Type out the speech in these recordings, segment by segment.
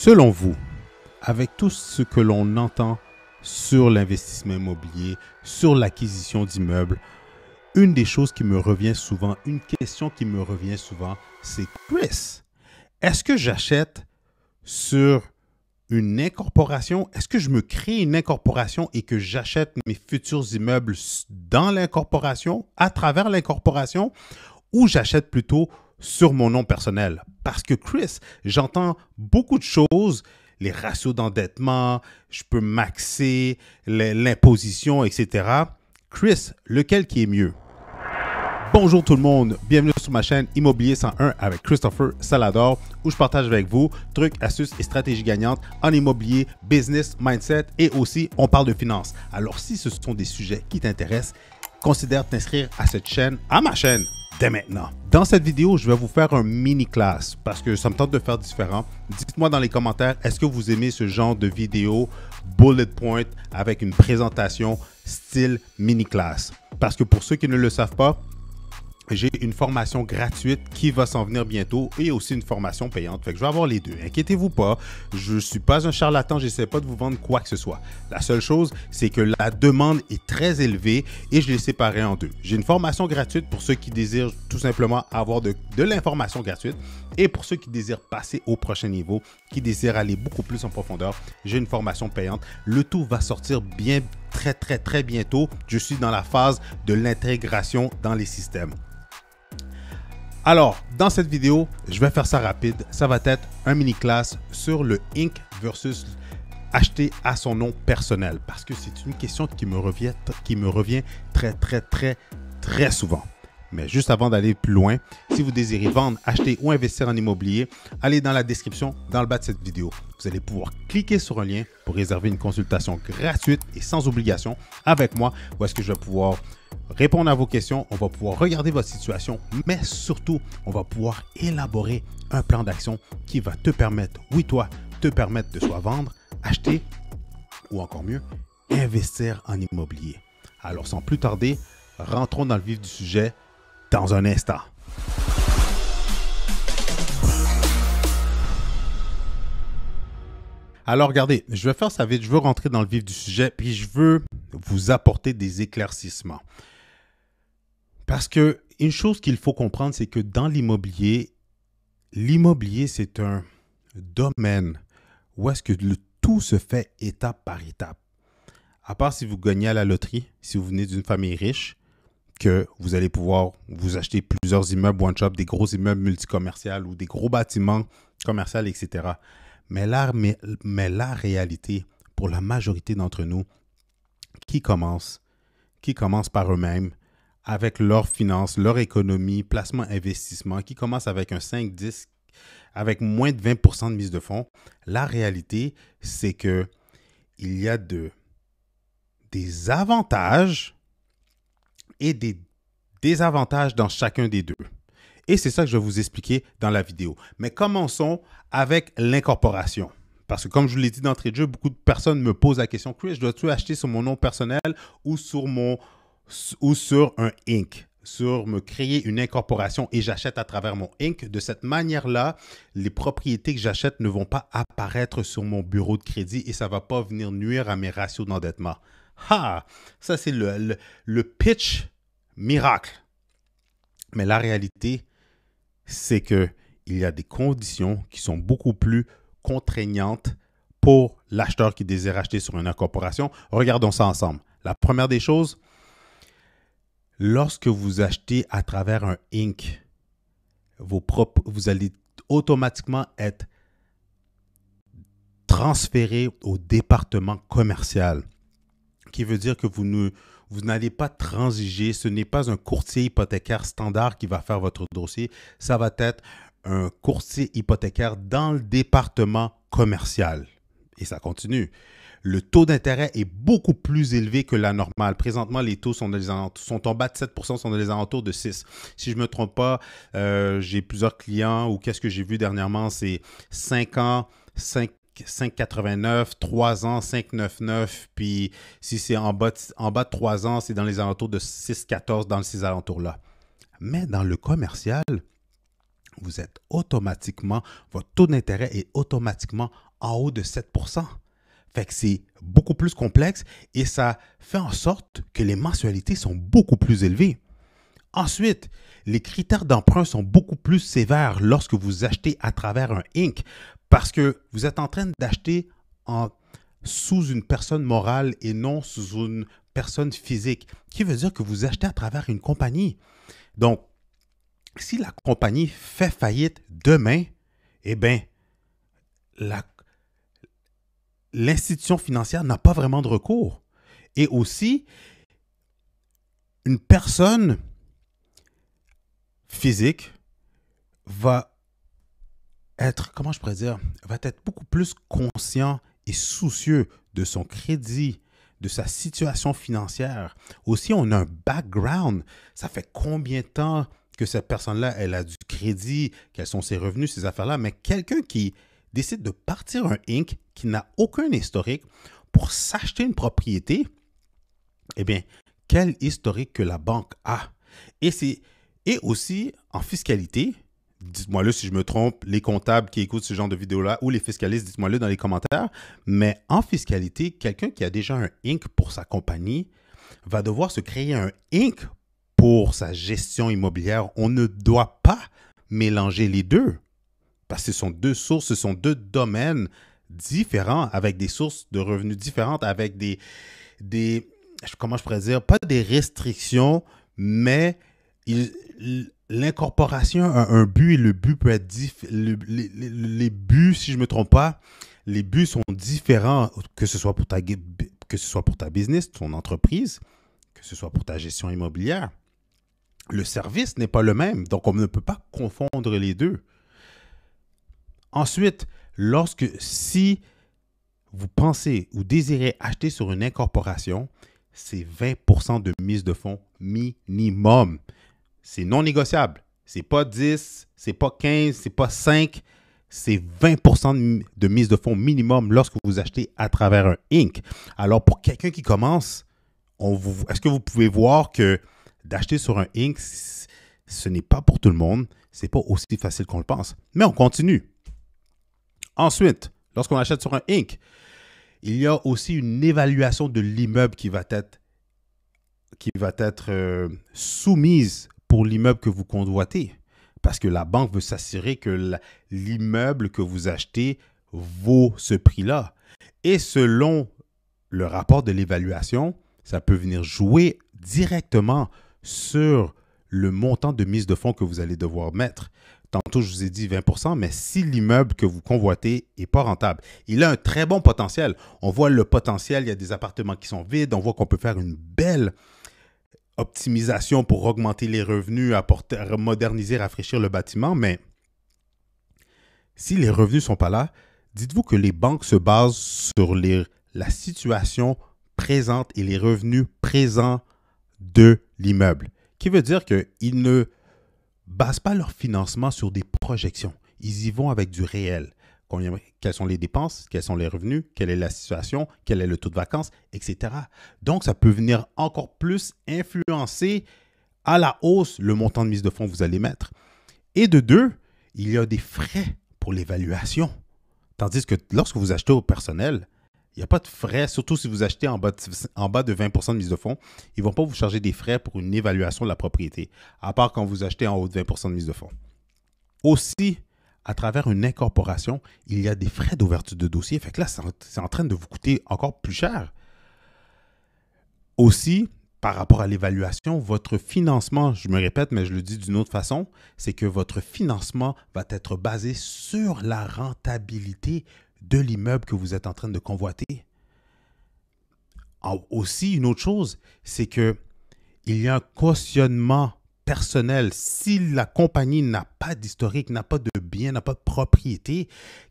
Selon vous, avec tout ce que l'on entend sur l'investissement immobilier, sur l'acquisition d'immeubles, une des choses qui me revient souvent, une question qui me revient souvent, c'est Chris, est-ce que j'achète sur une incorporation? Est-ce que je me crée une incorporation et que j'achète mes futurs immeubles dans l'incorporation, à travers l'incorporation, ou j'achète plutôt sur mon nom personnel. Parce que Chris, j'entends beaucoup de choses, les ratios d'endettement, je peux maxer, l'imposition, etc. Chris, lequel qui est mieux? Bonjour tout le monde, bienvenue sur ma chaîne Immobilier 101 avec Christopher Salador où je partage avec vous trucs, astuces et stratégies gagnantes en immobilier, business, mindset et aussi on parle de finances. Alors si ce sont des sujets qui t'intéressent, considère t'inscrire à cette chaîne, à ma chaîne dès maintenant. Dans cette vidéo, je vais vous faire un mini classe parce que ça me tente de faire différent. Dites-moi dans les commentaires, est-ce que vous aimez ce genre de vidéo bullet point avec une présentation style mini classe? Parce que pour ceux qui ne le savent pas, j'ai une formation gratuite qui va s'en venir bientôt et aussi une formation payante. Fait que je vais avoir les deux. Inquiétez-vous pas, je ne suis pas un charlatan, Je j'essaie pas de vous vendre quoi que ce soit. La seule chose, c'est que la demande est très élevée et je l'ai séparée en deux. J'ai une formation gratuite pour ceux qui désirent tout simplement avoir de l'information gratuite et pour ceux qui désirent passer au prochain niveau, qui désirent aller beaucoup plus en profondeur, j'ai une formation payante. Le tout va sortir bien très très très bientôt. Je suis dans la phase de l'intégration dans les systèmes. Alors, dans cette vidéo, je vais faire ça rapide. Ça va être un mini-classe sur le Inc versus acheter à son nom personnel. Parce que c'est une question qui me, revient, qui me revient très, très, très, très souvent. Mais juste avant d'aller plus loin, si vous désirez vendre, acheter ou investir en immobilier, allez dans la description, dans le bas de cette vidéo. Vous allez pouvoir cliquer sur un lien pour réserver une consultation gratuite et sans obligation avec moi où est-ce que je vais pouvoir répondre à vos questions, on va pouvoir regarder votre situation, mais surtout, on va pouvoir élaborer un plan d'action qui va te permettre, oui toi, te permettre de soit vendre, acheter ou encore mieux, investir en immobilier. Alors sans plus tarder, rentrons dans le vif du sujet dans un instant. Alors, regardez, je vais faire ça vite, je veux rentrer dans le vif du sujet, puis je veux vous apporter des éclaircissements. Parce que une chose qu'il faut comprendre, c'est que dans l'immobilier, l'immobilier, c'est un domaine où est-ce que le, tout se fait étape par étape. À part si vous gagnez à la loterie, si vous venez d'une famille riche, que vous allez pouvoir vous acheter plusieurs immeubles one shop, des gros immeubles multicommerciales ou des gros bâtiments commerciaux, etc. Mais la, mais, la réalité, pour la majorité d'entre nous, qui commence, qui commence par eux-mêmes, avec leurs finances, leur économie, placement, investissement, qui commence avec un 5, 10, avec moins de 20% de mise de fonds, la réalité, c'est que il y a deux des avantages et des désavantages dans chacun des deux. Et c'est ça que je vais vous expliquer dans la vidéo. Mais commençons avec l'incorporation. Parce que comme je vous l'ai dit d'entrée de jeu, beaucoup de personnes me posent la question, Chris, dois-tu acheter sur mon nom personnel ou sur, mon, ou sur un Inc sur me créer une incorporation et j'achète à travers mon Inc. De cette manière-là, les propriétés que j'achète ne vont pas apparaître sur mon bureau de crédit et ça ne va pas venir nuire à mes ratios d'endettement. Ha Ça, c'est le, le, pitch miracle. Mais la réalité, c'est que il y a des conditions qui sont beaucoup plus contraignantes pour l'acheteur qui désire acheter sur une incorporation. Regardons ça ensemble. La première des choses, lorsque vous achetez à travers un Inc, vous allez automatiquement être transféré au département commercial qui veut dire que vous ne vous n'allez pas transiger. Ce n'est pas un courtier hypothécaire standard qui va faire votre dossier. Ça va être un courtier hypothécaire dans le département commercial. Et ça continue. Le taux d'intérêt est beaucoup plus élevé que la normale. Présentement, les taux sont, sont en bas de 7 sont dans les alentours de 6 Si je ne me trompe pas, euh, j'ai plusieurs clients ou qu'est-ce que j'ai vu dernièrement, c'est 5 ans, 5 5,89, 3 ans, 5,99. Puis si c'est en bas, de, en bas de 3 ans, c'est dans les alentours de 6,14, dans ces alentours-là. Mais dans le commercial, vous êtes automatiquement, votre taux d'intérêt est automatiquement en haut de 7 Fait que c'est beaucoup plus complexe et ça fait en sorte que les mensualités sont beaucoup plus élevées. Ensuite, les critères d'emprunt sont beaucoup plus sévères lorsque vous achetez à travers un Inc. Parce que vous êtes en train d'acheter sous une personne morale et non sous une personne physique, qui veut dire que vous achetez à travers une compagnie. Donc, si la compagnie fait faillite demain, eh bien, l'institution financière n'a pas vraiment de recours. Et aussi, une personne physique va être, comment je pourrais dire, va être beaucoup plus conscient et soucieux de son crédit, de sa situation financière. Aussi, on a un background. Ça fait combien de temps que cette personne-là, elle a du crédit, quels sont ses revenus, ses affaires-là, mais quelqu'un qui décide de partir un Inc., qui n'a aucun historique, pour s'acheter une propriété, eh bien, quel historique que la banque a. Et, et aussi, en fiscalité, dites-moi le si je me trompe, les comptables qui écoutent ce genre de vidéos là ou les fiscalistes, dites-moi le dans les commentaires. Mais en fiscalité, quelqu'un qui a déjà un INC pour sa compagnie va devoir se créer un INC pour sa gestion immobilière. On ne doit pas mélanger les deux parce que ce sont deux sources, ce sont deux domaines différents avec des sources de revenus différentes, avec des, des comment je pourrais dire, pas des restrictions, mais il, l'incorporation a un but et le but peut être différent. les, buts, si je ne me trompe pas, les buts sont différents, que ce soit pour ta, que ce soit pour ta business, ton entreprise, que ce soit pour ta gestion immobilière. Le service n'est pas le même, donc on ne peut pas confondre les deux. Ensuite, lorsque si vous pensez ou désirez acheter sur une incorporation, c'est 20% de mise de fonds minimum c'est non négociable. C'est pas 10, c'est pas 15, c'est pas 5, c'est 20% de mise de fonds minimum lorsque vous achetez à travers un Inc. Alors pour quelqu'un qui commence, est-ce que vous pouvez voir que d'acheter sur un Inc, ce n'est pas pour tout le monde, c'est pas aussi facile qu'on le pense. Mais on continue. Ensuite, lorsqu'on achète sur un Inc, il y a aussi une évaluation de l'immeuble qui va être qui va être euh, soumise l'immeuble que vous convoitez. Parce que la banque veut s'assurer que l'immeuble que vous achetez vaut ce prix-là. Et selon le rapport de l'évaluation, ça peut venir jouer directement sur le montant de mise de fonds que vous allez devoir mettre. Tantôt, je vous ai dit 20 mais si l'immeuble que vous convoitez n'est pas rentable, il a un très bon potentiel. On voit le potentiel, il y a des appartements qui sont vides, on voit qu'on peut faire une belle optimisation pour augmenter les revenus, apporter, moderniser, rafraîchir le bâtiment, mais si les revenus ne sont pas là, dites-vous que les banques se basent sur la situation présente et les revenus présents de l'immeuble. Qui veut dire qu'ils ne basent pas leur financement sur des projections. Ils y vont avec du réel quelles sont les dépenses, quels sont les revenus, quelle est la situation, quel est le taux de vacances, etc. Donc, ça peut venir encore plus influencer à la hausse le montant de mise de fonds que vous allez mettre. Et de deux, il y a des frais pour l'évaluation. Tandis que lorsque vous achetez au personnel, il n'y a pas de frais, surtout si vous achetez en bas en bas de 20 de mise de fonds. Ils ne vont pas vous charger des frais pour une évaluation de la propriété, à part quand vous achetez en haut de 20 de mise de fonds. Aussi, à travers une incorporation, il y a des frais d'ouverture de dossier. Fait que là, c'est en train de vous coûter encore plus cher. Aussi, par rapport à l'évaluation, votre financement, je me répète, mais je le dis d'une autre façon, c'est que votre financement va être basé sur la rentabilité de l'immeuble que vous êtes en train de convoiter. aussi, une autre chose, c'est que il y a un cautionnement personnel, si la compagnie n'a pas d'historique, n'a pas de bien, n'a pas de propriété,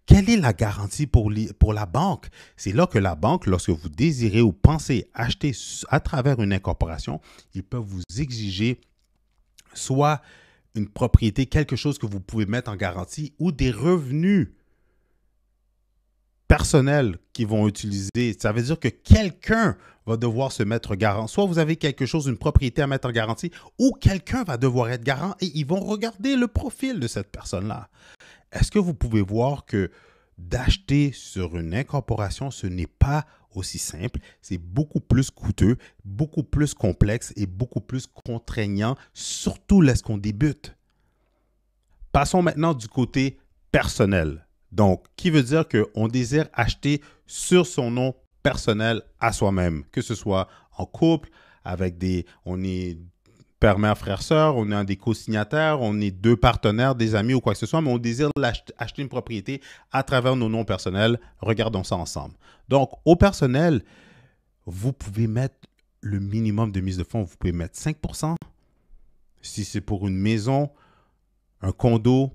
quelle est la garantie pour, pour la banque? C'est là que la banque, lorsque vous désirez ou pensez acheter à travers une incorporation, ils peuvent vous exiger soit une propriété, quelque chose que vous pouvez mettre en garantie ou des revenus personnel qui vont utiliser. Ça veut dire que quelqu'un va devoir se mettre garant. Soit vous avez quelque chose, une propriété à mettre en garantie, ou quelqu'un va devoir être garant et ils vont regarder le profil de cette personne-là. Est-ce que vous pouvez voir que d'acheter sur une incorporation, ce n'est pas aussi simple, c'est beaucoup plus coûteux, beaucoup plus complexe et beaucoup plus contraignant, surtout lorsqu'on débute. Passons maintenant du côté personnel. Donc, qui veut dire qu'on désire acheter sur son nom personnel à soi-même, que ce soit en couple, avec des... On est père, mère, frère, sœur, on un des co-signataires, on est deux partenaires, des amis ou quoi que ce soit, mais on désire acheter une propriété à travers nos noms personnels. Regardons ça ensemble. Donc, au personnel, vous pouvez mettre le minimum de mise de fonds. Vous pouvez mettre 5 si c'est pour une maison, un condo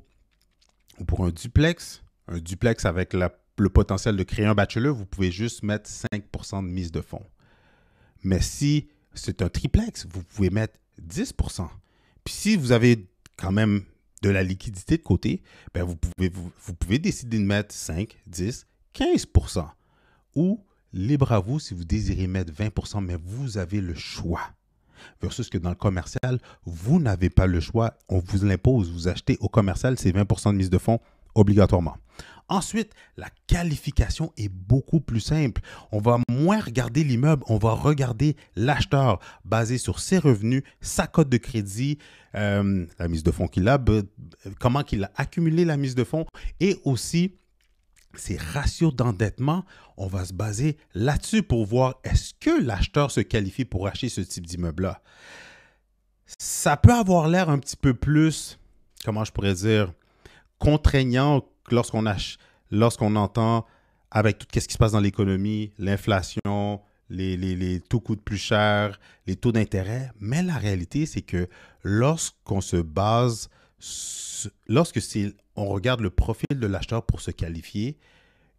ou pour un duplex un duplex avec le potentiel de créer un bachelor, vous pouvez juste mettre 5 de mise de fonds. Mais si c'est un triplex, vous pouvez mettre 10 Puis si vous avez quand même de la liquidité de côté, ben vous, pouvez, vous, vous, pouvez décider de mettre 5, 10, 15 Ou libre à vous si vous désirez mettre 20 mais vous avez le choix. Versus que dans le commercial, vous n'avez pas le choix, on vous l'impose. Vous achetez au commercial, c'est 20 de mise de fonds, obligatoirement. Ensuite, la qualification est beaucoup plus simple. On va moins regarder l'immeuble, on va regarder l'acheteur basé sur ses revenus, sa cote de crédit, euh, la mise de fonds qu'il a, comment qu'il a accumulé la mise de fonds et aussi ses ratios d'endettement. On va se baser là-dessus pour voir est-ce que l'acheteur se qualifie pour acheter ce type d'immeuble-là. Ça peut avoir l'air un petit peu plus, comment je pourrais dire, contraignant lorsqu'on lorsqu'on entend avec tout ce qui se passe dans l'économie, l'inflation, les, les, les tout plus cher, les taux d'intérêt. Mais la réalité, c'est que lorsqu'on se base, lorsque on regarde le profil de l'acheteur pour se qualifier,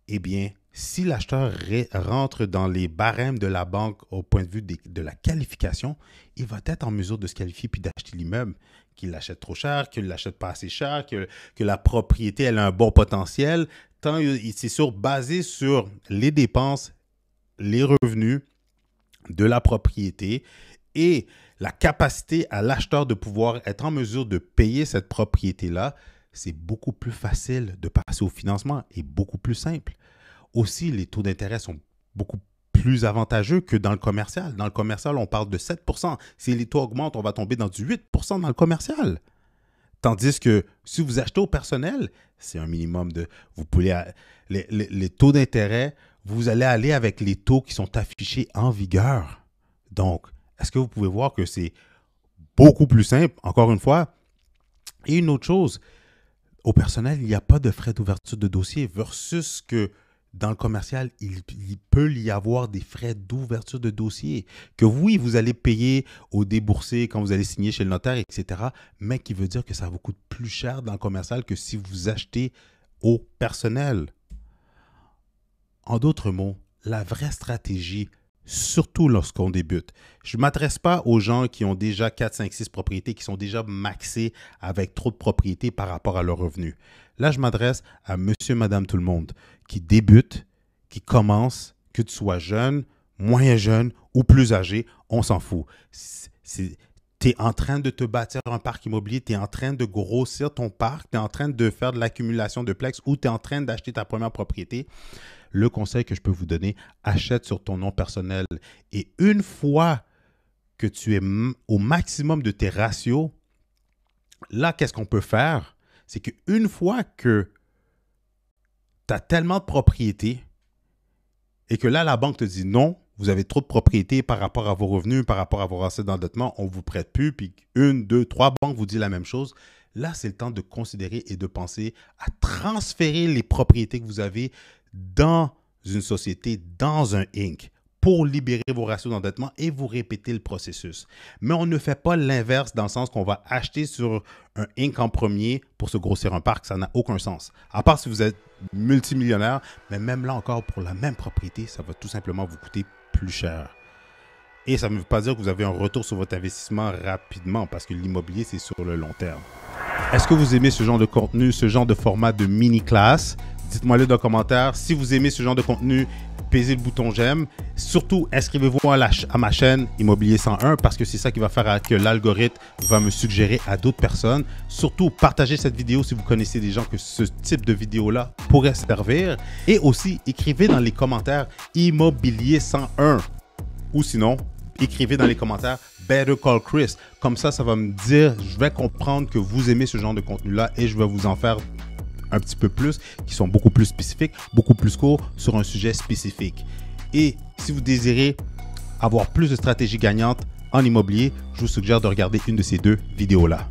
eh bien, si l'acheteur rentre dans les barèmes de la banque au point de vue de la qualification, il va être en mesure de se qualifier puis d'acheter l'immeuble. Qu'il l'achète trop cher, qu'il ne l'achète pas assez cher, que, la propriété elle a un bon potentiel. Tant c'est sûr basé sur les dépenses, les revenus de la propriété et la capacité à l'acheteur de pouvoir être en mesure de payer cette propriété-là, c'est beaucoup plus facile de passer au financement et beaucoup plus simple. Aussi, les taux d'intérêt sont beaucoup plus avantageux que dans le commercial. Dans le commercial, on parle de 7 Si les taux augmentent, on va tomber dans du 8 dans le commercial. Tandis que si vous achetez au personnel, c'est un minimum de... Vous pouvez... Les, les taux d'intérêt, vous allez aller avec les taux qui sont affichés en vigueur. Donc, est-ce que vous pouvez voir que c'est beaucoup plus simple, encore une fois? Et une autre chose, au personnel, il n'y a pas de frais d'ouverture de dossier versus que dans le commercial, il, peut y avoir des frais d'ouverture de dossier que oui, vous allez payer au déboursé quand vous allez signer chez le notaire, etc. Mais qui veut dire que ça vous coûte plus cher dans le commercial que si vous achetez au personnel. En d'autres mots, la vraie stratégie surtout lorsqu'on débute. Je ne m'adresse pas aux gens qui ont déjà 4, 5, 6 propriétés, qui sont déjà maxés avec trop de propriétés par rapport à leur revenu. Là, je m'adresse à monsieur, madame, tout le monde qui débute, qui commence, que tu sois jeune, moyen jeune ou plus âgé, on s'en fout. tu es en train de te bâtir un parc immobilier, tu es en train de grossir ton parc, tu es en train de faire de l'accumulation de plex ou tu es en train d'acheter ta première propriété le conseil que je peux vous donner, achète sur ton nom personnel. Et une fois que tu es au maximum de tes ratios, là, qu'est-ce qu'on peut faire? C'est qu'une fois que tu as tellement de propriétés et que là, la banque te dit non, vous avez trop de propriétés par rapport à vos revenus, par rapport à vos recettes d'endettement, on ne vous prête plus, puis une, deux, trois banques vous disent la même chose. Là, c'est le temps de considérer et de penser à transférer les propriétés que vous avez, dans une société, dans un Inc pour libérer vos ratios d'endettement et vous répéter le processus. Mais on ne fait pas l'inverse dans le sens qu'on va acheter sur un Inc en premier pour se grossir un parc, ça n'a aucun sens. À part si vous êtes multimillionnaire, mais même là encore pour la même propriété, ça va tout simplement vous coûter plus cher. Et ça ne veut pas dire que vous avez un retour sur votre investissement rapidement parce que l'immobilier c'est sur le long terme. Est-ce que vous aimez ce genre de contenu, ce genre de format de mini-classe dites-moi-le dans les commentaires. Si vous aimez ce genre de contenu, pesez le bouton j'aime. Surtout, inscrivez-vous à, à, ma chaîne Immobilier 101 parce que c'est ça qui va faire que l'algorithme va me suggérer à d'autres personnes. Surtout, partagez cette vidéo si vous connaissez des gens que ce type de vidéo-là pourrait servir. Et aussi, écrivez dans les commentaires Immobilier 101 ou sinon, écrivez dans les commentaires Better Call Chris. Comme ça, ça va me dire, je vais comprendre que vous aimez ce genre de contenu-là et je vais vous en faire un petit peu plus, qui sont beaucoup plus spécifiques, beaucoup plus courts sur un sujet spécifique. Et si vous désirez avoir plus de stratégies gagnantes en immobilier, je vous suggère de regarder une de ces deux vidéos-là.